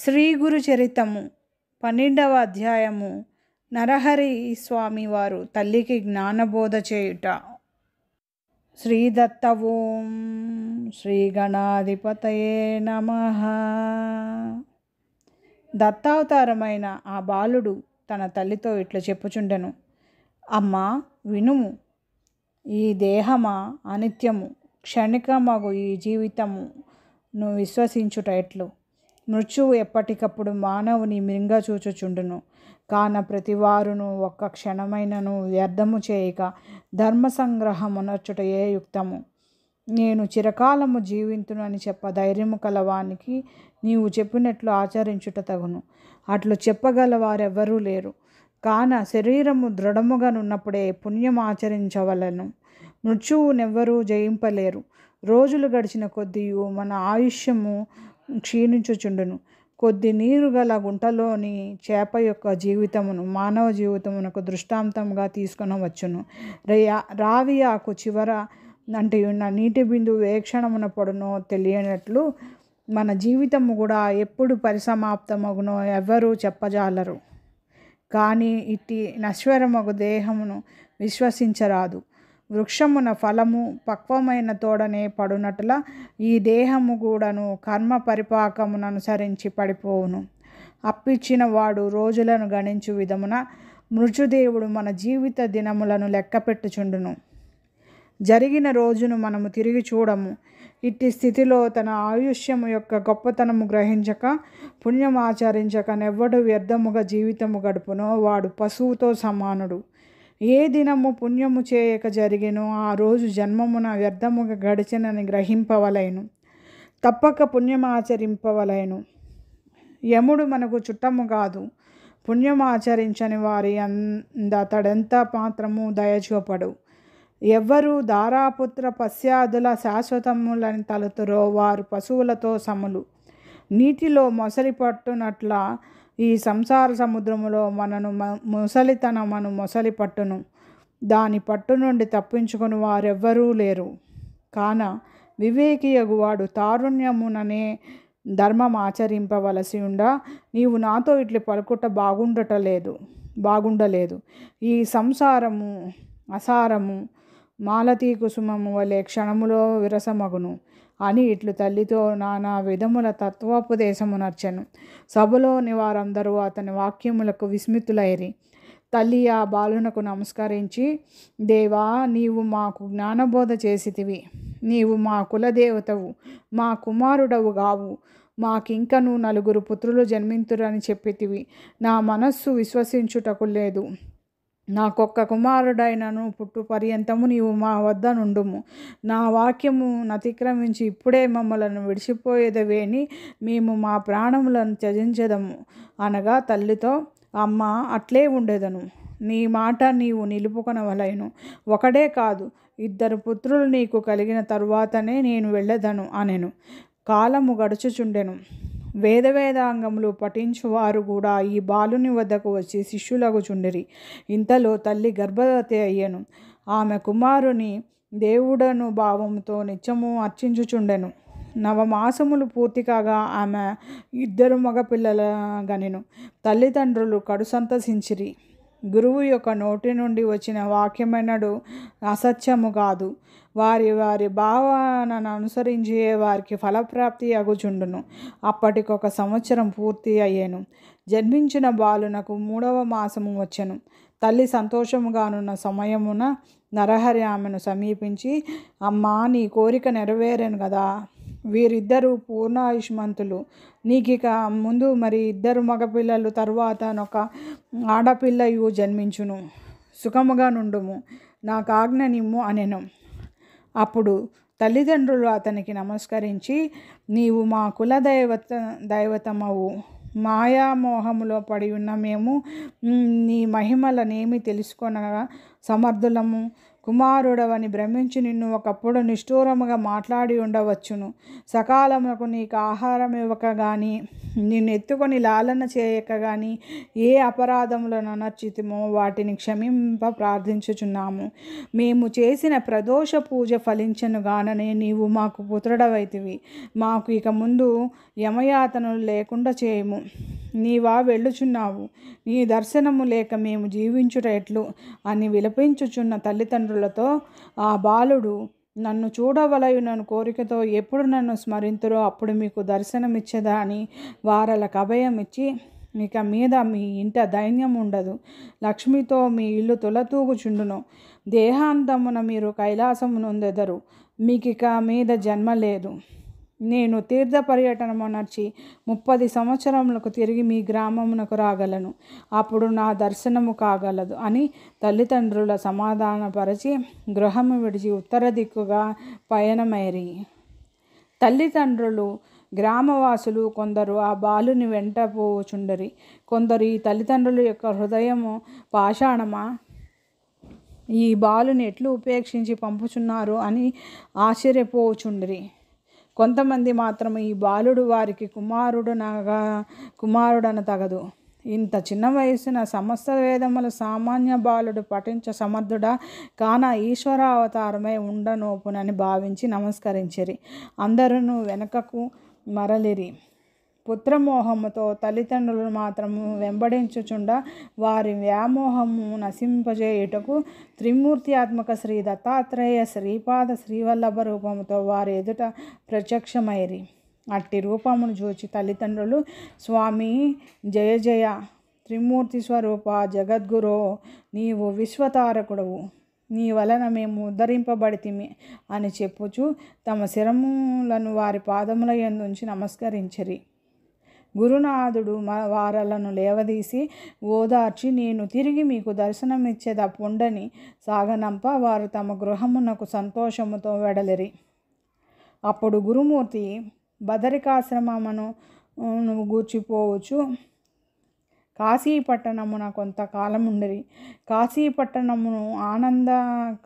శ్రీ గురు చరితము పన్నెండవ అధ్యాయము నరహరి స్వామి వారు తల్లికి జ్ఞానబోధ చేయుట శ్రీదత్త ఓం శ్రీ గణాధిపతయే నమ దత్తావతారమైన ఆ బాలుడు తన తల్లితో ఇట్లా చెప్పుచుండెను అమ్మా వినుము ఈ దేహమా అనిత్యము క్షణికమగు ఈ జీవితము నువ్వు విశ్వసించుట ఎట్లు మృత్యువు ఎప్పటికప్పుడు మానవుని మింగ చూచుచుండును కాన ప్రతివారును ఒక్క క్షణమైనను వ్యర్థము చేయక ధర్మ ఏ యుక్తము నేను చిరకాలము జీవింతును అని చెప్ప ధైర్యము కలవానికి నీవు చెప్పినట్లు ఆచరించుట తగును అట్లు చెప్పగలవారెవ్వరూ లేరు కాన శరీరము దృఢముగానున్నప్పుడే పుణ్యం ఆచరించవలను మృత్యువునెవ్వరూ జయింపలేరు రోజులు గడిచిన కొద్దీ మన ఆయుష్యము క్షీణించుచుండును కొద్ది నీరు గల గుంటలోని చేప యొక్క జీవితమును మానవ జీవితమునకు దృష్టాంతంగా వచ్చును రయా రావియాకు చివర అంటే ఉన్న నీటి బిందు ఏ క్షణమున పడునో తెలియనట్లు మన జీవితము కూడా ఎప్పుడు పరిసమాప్తమగునో ఎవ్వరూ చెప్పజాలరు కానీ ఇట్టి నశ్వరమగు దేహమును విశ్వసించరాదు వృక్షమున ఫలము పక్వమైన తోడనే పడునట్ల ఈ దేహము కూడాను కర్మ పరిపాకముననుసరించి అనుసరించి పడిపోవును అప్పిచ్చిన వాడు రోజులను గణించు విధమున మృత్యుదేవుడు మన జీవిత దినములను లెక్కపెట్టుచుండును జరిగిన రోజును మనము తిరిగి చూడము ఇట్టి స్థితిలో తన ఆయుష్యము యొక్క గొప్పతనము గ్రహించక పుణ్యం ఆచరించక నెవ్వడు వ్యర్థముగా జీవితము గడుపునో వాడు పశువుతో సమానుడు ఏ దినము పుణ్యము చేయక జరిగినో ఆ రోజు జన్మమున వ్యర్థముగా గడిచినని గ్రహింపవలైను తప్పక పుణ్యం ఆచరింపవలయను యముడు మనకు చుట్టము కాదు పుణ్యం ఆచరించని వారి అందతడెంత మాత్రము దయచూపడు ఎవ్వరూ దారాపుత్ర పశ్యాదుల శాశ్వతములని తలుతురో వారు పశువులతో సములు నీటిలో మొసలి పట్టునట్ల ఈ సంసార సముద్రములో మనను ముసలితనమను మొసలి పట్టును దాని పట్టు నుండి తప్పించుకుని వారెవ్వరూ లేరు కాన వివేకియగువాడు తారుణ్యముననే ధర్మం ఆచరింపవలసి ఉండా నీవు నాతో ఇట్లు పలుకుట బాగుండటలేదు బాగుండలేదు ఈ సంసారము అసారము మాలతీ కుసుమము వలె క్షణములో విరసమగును అని ఇట్లు తల్లితో నానా విధముల తత్వోపదేశము నర్చను సభలో వారందరూ అతని వాక్యములకు విస్మితులైరి తల్లి ఆ బాలునకు నమస్కరించి దేవా నీవు మాకు జ్ఞానబోధ చేసితివి నీవు మా కులదేవతవు మా కుమారుడవు గావు మాకింకను నలుగురు పుత్రులు జన్మింతురని చెప్పితివి నా మనస్సు విశ్వసించుటకు లేదు నాకొక్క కుమారుడైనను పుట్టు పర్యంతము నీవు మా వద్ద నుండుము నా వాక్యము అతిక్రమించి ఇప్పుడే మమ్మలను విడిచిపోయేదవేని మేము మా ప్రాణములను త్యజించదము అనగా తల్లితో అమ్మ అట్లే ఉండేదను నీ మాట నీవు నిలుపుకొనవలైను ఒకడే కాదు ఇద్దరు పుత్రులు నీకు కలిగిన తరువాతనే నేను వెళ్ళదను అనెను కాలము గడుచుచుండెను వేదవేదాంగములు పఠించువారు కూడా ఈ బాలుని వద్దకు వచ్చి శిష్యులకు చుండిరి ఇంతలో తల్లి గర్భవతి అయ్యను ఆమె కుమారుని దేవుడను భావంతో నిత్యము అర్చించుచుండెను నవమాసములు పూర్తి కాగా ఆమె ఇద్దరు మగపిల్లల గనిను తల్లిదండ్రులు కడు సంతసించిరి గురువు యొక్క నోటి నుండి వచ్చిన వాక్యమైనడు అసత్యము కాదు వారి వారి భావనను అనుసరించి వారికి ఫలప్రాప్తి అగుచుండును అప్పటికొక సంవత్సరం పూర్తి అయ్యాను జన్మించిన బాలునకు మూడవ మాసము వచ్చాను తల్లి సంతోషముగానున్న సమయమున నరహరి ఆమెను సమీపించి అమ్మా నీ కోరిక నెరవేరాను కదా వీరిద్దరూ పూర్ణ ఆయుష్మంతులు నీకిక ముందు మరి ఇద్దరు మగపిల్లలు తర్వాత నొక ఆడపిల్లయు జన్మించును సుఖముగా నుండుము నాకు నిమ్ము అనెను అప్పుడు తల్లిదండ్రులు అతనికి నమస్కరించి నీవు మా కుల దైవత దైవతమవు మాయామోహములో పడి ఉన్న మేము నీ మహిమలనేమి తెలుసుకొనగా సమర్థులము కుమారుడవని భ్రమించి నిన్ను ఒకప్పుడు నిష్ఠూరముగా మాట్లాడి ఉండవచ్చును సకాలమునకు నీకు ఆహారం ఇవ్వక కానీ నిన్ను ఎత్తుకొని లాలన చేయక కానీ ఏ అపరాధములను అనర్చితమో వాటిని క్షమింప ప్రార్థించుచున్నాము మేము చేసిన ప్రదోష పూజ ఫలించను గాననే నీవు మాకు పుత్రుడవైతివి మాకు ఇక ముందు యమయాతనలు లేకుండా చేయము నీవా వెళ్ళుచున్నావు నీ దర్శనము లేక మేము జీవించుట ఎట్లు అని విలపించుచున్న తల్లిదండ్రులు తల్లిదండ్రులతో ఆ బాలుడు నన్ను నన్ను కోరికతో ఎప్పుడు నన్ను స్మరింతురో అప్పుడు మీకు దర్శనమిచ్చేదా అని వారలకు అభయం ఇచ్చి ఇక మీద మీ ఇంట దైన్యం ఉండదు లక్ష్మితో మీ ఇల్లు తులతూగుచుండును దేహాంతమున మీరు కైలాసమునందెదరు మీకిక మీద జన్మ లేదు నేను తీర్థ నడిచి ముప్పది సంవత్సరములకు తిరిగి మీ గ్రామమునకు రాగలను అప్పుడు నా దర్శనము కాగలదు అని తల్లిదండ్రుల సమాధానపరిచి గృహము విడిచి ఉత్తర దిక్కుగా పయనమైరి తల్లిదండ్రులు గ్రామవాసులు కొందరు ఆ బాలుని వెంట పోచుండరి కొందరు ఈ తల్లిదండ్రుల యొక్క హృదయము పాషాణమా ఈ బాలుని ఎట్లు ఉపేక్షించి పంపుచున్నారు అని ఆశ్చర్యపోచుండరి కొంతమంది మాత్రం ఈ బాలుడు వారికి కుమారుడు నాగా కుమారుడన తగదు ఇంత చిన్న వయసున సమస్త వేదముల సామాన్య బాలుడు పఠించ సమర్థుడా కాన ఈశ్వరావతారమై ఉండనోపునని భావించి నమస్కరించిరి అందరూ వెనకకు మరలిరి పుత్రమోహముతో తల్లిదండ్రులను మాత్రము వెంబడించుచుండ వారి వ్యామోహము నశింపజేయుటకు ఆత్మక శ్రీ దత్తాత్రేయ శ్రీపాద శ్రీవల్లభ రూపముతో వారి ఎదుట ప్రత్యక్షమైరి అట్టి రూపమును చూచి తల్లిదండ్రులు స్వామి జయ జయ త్రిమూర్తి స్వరూప జగద్గురు నీవు విశ్వతారకుడవు నీ వలన మేము ఉద్ధరింపబడితిమి అని చెప్పుచు తమ శిరములను వారి పాదముల ఎందుంచి నమస్కరించరి గురునాథుడు వారలను లేవదీసి ఓదార్చి నేను తిరిగి మీకు దర్శనమిచ్చేద తప్పుండని సాగనంప వారు తమ గృహమునకు సంతోషముతో వెడలిరి అప్పుడు గురుమూర్తి బదరికాశ్రమమును గూర్చిపోవచ్చు కాశీపట్టణమున కొంతకాలం ఉండిరి కాశీపట్టణమును ఆనంద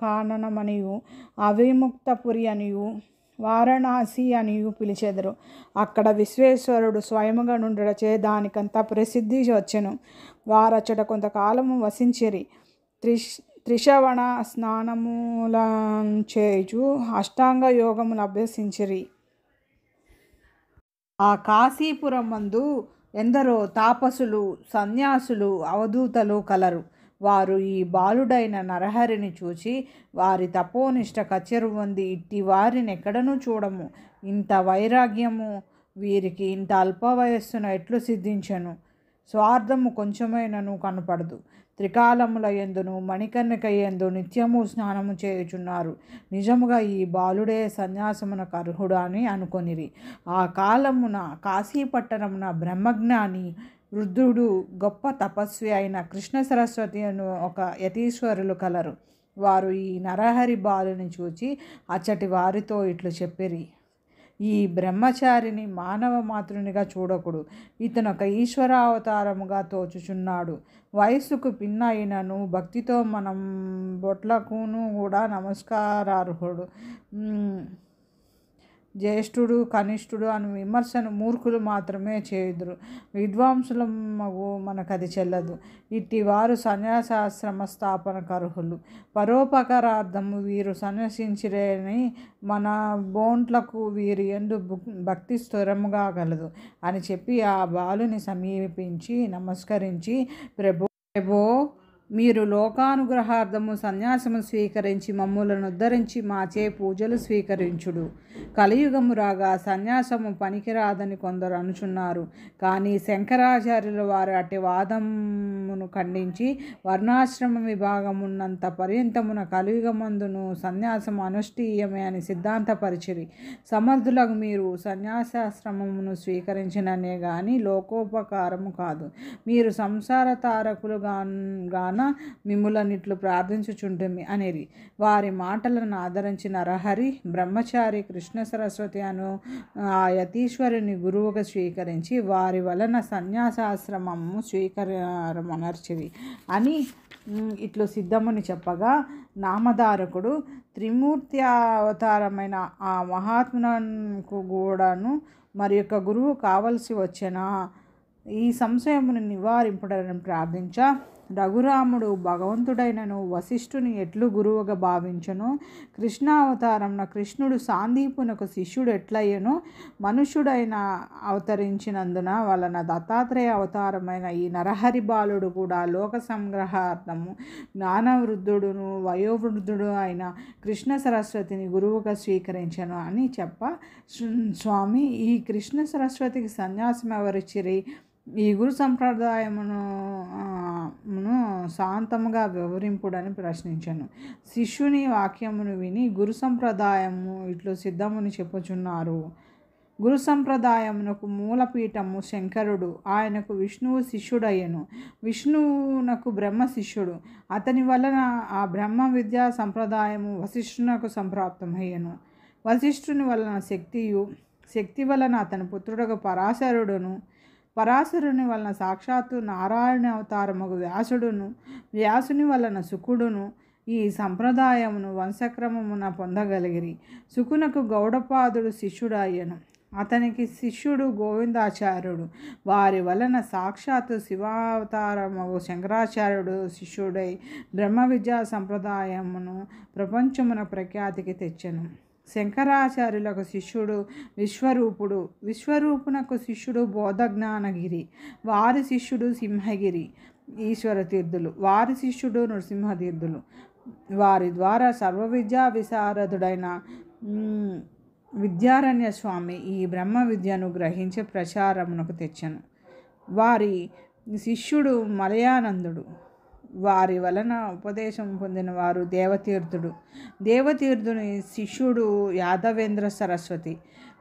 కాననమనియు అవిముక్తపురి అనియు వారణాసి అని పిలిచెదరు అక్కడ విశ్వేశ్వరుడు స్వయముగా నుండడచే దానికంతా ప్రసిద్ధి వచ్చెను వారచ్చట కొంతకాలము వసించిరి త్రిష్ త్రిశవణ స్నానముల చేయుచు అష్టాంగ యోగములు అభ్యసించిరి ఆ కాశీపురం మందు ఎందరో తాపసులు సన్యాసులు అవధూతలు కలరు వారు ఈ బాలుడైన నరహరిని చూచి వారి తపోనిష్ట ఉంది ఇట్టి వారిని ఎక్కడనూ చూడము ఇంత వైరాగ్యము వీరికి ఇంత అల్ప వయస్సున ఎట్లు సిద్ధించను స్వార్థము కొంచెమైనను కనపడదు త్రికాలముల ఎందును మణికన్నిక ఎందు నిత్యము స్నానము చేయుచున్నారు నిజముగా ఈ బాలుడే సన్యాసమునకు అర్హుడు అని అనుకొనిరి ఆ కాలమున కాశీపట్టణమున బ్రహ్మజ్ఞాని రుద్రుడు గొప్ప తపస్వి అయిన కృష్ణ సరస్వతి అను ఒక యతీశ్వరులు కలరు వారు ఈ నరహరి బాలుని చూచి అచ్చటి వారితో ఇట్లు చెప్పిరి ఈ బ్రహ్మచారిని మానవ మాతృనిగా చూడకుడు ఇతను ఒక ఈశ్వరావతారముగా తోచుచున్నాడు వయస్సుకు పిన్న అయినను భక్తితో మనం బొట్లకును కూడా నమస్కారార్హుడు జ్యేష్ఠుడు కనిష్ఠుడు అని విమర్శను మూర్ఖులు మాత్రమే చేయుదురు మగు మనకు అది చెల్లదు ఇట్టి వారు సన్యాసాశ్రమ స్థాపన అర్హులు పరోపకారార్థము వీరు సన్యసించిరేని మన బోంట్లకు వీరు ఎందు భక్తి స్థిరముగా కలదు అని చెప్పి ఆ బాలుని సమీపించి నమస్కరించి ప్రభు ప్రభో మీరు లోకానుగ్రహార్థము సన్యాసము స్వీకరించి మమ్ములను ఉద్ధరించి మాచే పూజలు స్వీకరించుడు కలియుగము రాగా సన్యాసము పనికిరాదని కొందరు అనుచున్నారు కానీ శంకరాచార్యుల వారు అటు వాదమును ఖండించి వర్ణాశ్రమ విభాగమున్నంత పర్యంతమున కలియుగమందును సన్యాసము అనుష్ఠీయమే అని సిద్ధాంతపరిచిరి సమర్థులకు మీరు సన్యాసాశ్రమమును స్వీకరించిననే కానీ లోకోపకారము కాదు మీరు సంసార తారకులు గాను వలన మిమ్ములన్నిట్లు ప్రార్థించుచుంటుమి అనేది వారి మాటలను ఆదరించి నరహరి బ్రహ్మచారి కృష్ణ సరస్వతి అను ఆ యతీశ్వరుని గురువుగా స్వీకరించి వారి వలన సన్యాసాశ్రమము స్వీకరమనర్చిది అని ఇట్లు సిద్ధముని చెప్పగా నామధారకుడు త్రిమూర్తి అవతారమైన ఆ మహాత్మునకు కూడాను మరి యొక్క గురువు కావలసి వచ్చిన ఈ సంశయమును నివారింపడని ప్రార్థించ రఘురాముడు భగవంతుడైనను వశిష్ఠుని ఎట్లు గురువుగా భావించను కృష్ణావతారం కృష్ణుడు సాందీపునకు శిష్యుడు ఎట్లయ్యను మనుష్యుడైన అవతరించినందున వలన దత్తాత్రేయ అవతారమైన ఈ నరహరి బాలుడు కూడా లోక సంగ్రహార్థము జ్ఞానవృద్ధుడును వయోవృద్ధుడు అయిన కృష్ణ సరస్వతిని గురువుగా స్వీకరించను అని చెప్ప స్వామి ఈ కృష్ణ సరస్వతికి సన్యాసం ఎవరిచ్చిరి ఈ గురు సంప్రదాయమును వాక్యమును శాంతముగా వివరింపుడని ప్రశ్నించాను శిష్యుని వాక్యమును విని గురు సంప్రదాయము ఇట్లు సిద్ధముని చెప్పుచున్నారు గురు సంప్రదాయమునకు మూలపీఠము శంకరుడు ఆయనకు విష్ణువు శిష్యుడయ్యను విష్ణువునకు బ్రహ్మ శిష్యుడు అతని వలన ఆ బ్రహ్మ విద్యా సంప్రదాయము వశిష్ఠునకు సంప్రాప్తమయ్యను వశిష్ఠుని వలన శక్తియు శక్తి వలన అతని పుత్రుడకు పరాశరుడును పరాశరుని వలన సాక్షాత్తు నారాయణ అవతారము వ్యాసుడును వ్యాసుని వలన శుకుడును ఈ సంప్రదాయమును వంశక్రమమున పొందగలిగిరి శుకునకు గౌడపాదుడు శిష్యుడయ్యను అతనికి శిష్యుడు గోవిందాచార్యుడు వారి వలన సాక్షాత్తు శివావతారము శంకరాచార్యుడు శిష్యుడై బ్రహ్మ విద్యా సంప్రదాయమును ప్రపంచమున ప్రఖ్యాతికి తెచ్చెను శంకరాచార్యులకు శిష్యుడు విశ్వరూపుడు విశ్వరూపునకు శిష్యుడు బోధజ్ఞానగిరి వారి శిష్యుడు సింహగిరి ఈశ్వర తీర్థులు వారి శిష్యుడు నృసింహతీర్థులు వారి ద్వారా సర్వ విద్యా విశారదుడైన విద్యారణ్య స్వామి ఈ బ్రహ్మ విద్యను గ్రహించే ప్రచారమునకు తెచ్చను వారి శిష్యుడు మలయానందుడు వారి వలన ఉపదేశం పొందిన వారు దేవతీర్థుడు దేవతీర్థుని శిష్యుడు యాదవేంద్ర సరస్వతి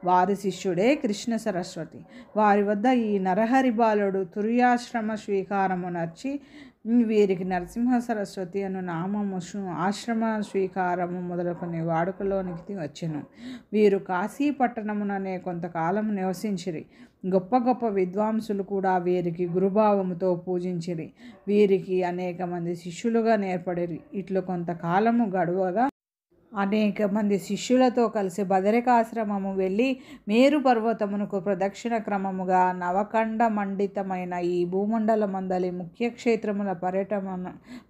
వారి శిష్యుడే కృష్ణ సరస్వతి వారి వద్ద ఈ నరహరి బాలుడు తుర్యాశ్రమ స్వీకారము నర్చి వీరికి నరసింహ సరస్వతి అను నామము ఆశ్రమ స్వీకారము మొదలుకొని వాడుకలోనికి వచ్చెను వీరు కాశీ పట్టణముననే కొంతకాలం నివసించిరి గొప్ప గొప్ప విద్వాంసులు కూడా వీరికి గురుభావముతో పూజించిరి వీరికి అనేక మంది శిష్యులుగా నేర్పడిరి ఇట్లు కొంతకాలము గడువగా అనేక మంది శిష్యులతో కలిసి బదరికాశ్రమము వెళ్ళి మేరు పర్వతమునకు ప్రదక్షిణ క్రమముగా నవకండ మండితమైన ఈ భూమండల మందలి ముఖ్య క్షేత్రముల పర్యటన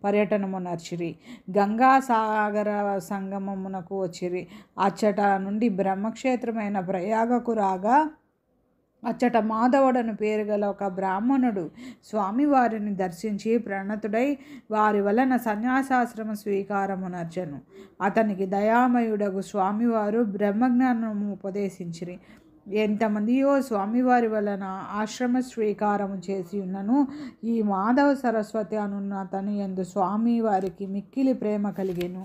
పర్యటనము నర్చిరి గంగా సాగర సంగమమునకు వచ్చిరి అచ్చట నుండి బ్రహ్మక్షేత్రమైన ప్రయాగకు రాగా అచ్చట మాధవుడను పేరు గల ఒక బ్రాహ్మణుడు స్వామివారిని దర్శించి ప్రణతుడై వారి వలన సన్యాసాశ్రమ స్వీకారమునర్చను అతనికి దయామయుడకు స్వామివారు బ్రహ్మజ్ఞానము ఉపదేశించిరి ఎంతమందియో స్వామివారి వలన ఆశ్రమ స్వీకారం చేసి ఉన్నను ఈ మాధవ సరస్వతి అనున్న అతను ఎందు స్వామివారికి మిక్కిలి ప్రేమ కలిగెను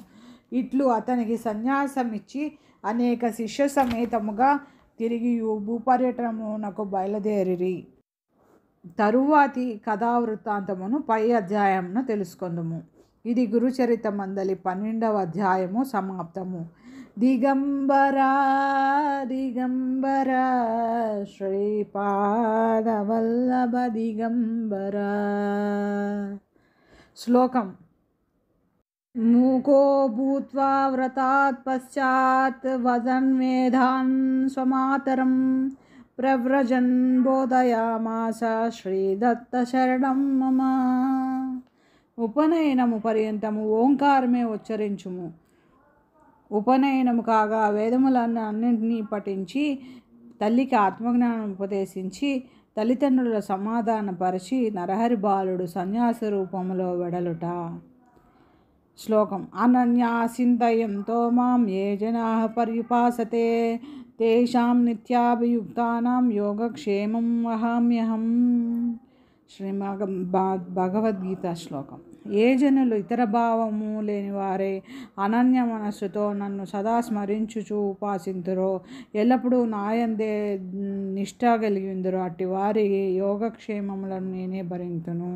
ఇట్లు అతనికి సన్యాసం ఇచ్చి అనేక శిష్య సమేతముగా తిరిగియు భూపర్యటనమునకు బయలుదేరిరి తరువాతి కథావృత్తాంతమును పై అధ్యాయమును తెలుసుకుందాము ఇది గురుచరిత మందలి పన్నెండవ అధ్యాయము సమాప్తము దిగంబరా దిగంబరా శ్రీపాదవల్లభ దిగంబరా శ్లోకం मूको भूत्वा व्रतात् पश्चात् वदन् मेधान् स्वमातरं प्रव्रजन् बोधयामास శ్రీదత్తశరణం మమ ఉపనయనము పర్యంతము ఓంకారమే ఉచ్చరించుము ఉపనయనము కాగా వేదములను అన్నింటినీ పఠించి తల్లికి ఆత్మజ్ఞానం ఉపదేశించి తల్లిదండ్రుల సమాధానపరిచి నరహరి బాలుడు సన్యాసి రూపంలో వెడలుట శ్లోకం అనన్యా చింతయంతో మాం ఏ జనా పర్యుపాసతే తేషాం నిత్యాభియుక్తానాం యోగక్షేమం వహామ్యహం శ్రీమగ భగవద్గీత శ్లోకం ఏ జనులు ఇతర భావము లేని వారే అనన్య మనస్సుతో నన్ను సదా స్మరించుచు ఉపాసిందురో ఎల్లప్పుడూ నాయందే నిష్ఠ కలిగిందిరో అట్టి వారి యోగక్షేమములను నేనే భరింతును